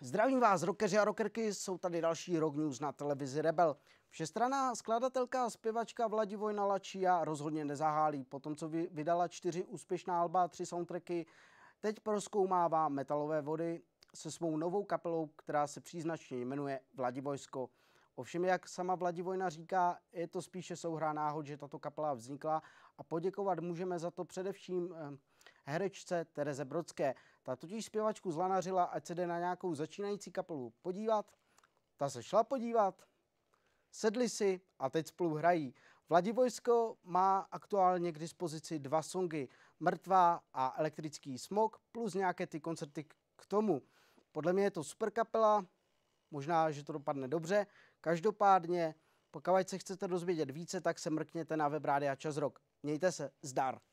Zdravím vás, rokeři a rokerky, jsou tady další Rock News na televizi Rebel. Všestraná skladatelka a zpěvačka Vladivojna Lačia rozhodně nezahálí. Po tom, co vydala čtyři úspěšná alba, tři soundtracky, teď proskoumává metalové vody se svou novou kapelou, která se příznačně jmenuje Vladivojsko. Ovšem, jak sama Vladivojna říká, je to spíše souhra náhod, že tato kapela vznikla a poděkovat můžeme za to především eh, herečce Tereze Brodské. Ta totiž zpěvačku zlanařila, ať se jde na nějakou začínající kapelu podívat. Ta se šla podívat, sedli si a teď spolu hrají. Vladivojsko má aktuálně k dispozici dva songy, Mrtvá a Elektrický smog, plus nějaké ty koncerty k tomu. Podle mě je to super kapela, možná, že to dopadne dobře. Každopádně, pokud se chcete dozvědět více, tak se mrkněte na web Rádia Čas Rok. Mějte se, zdar!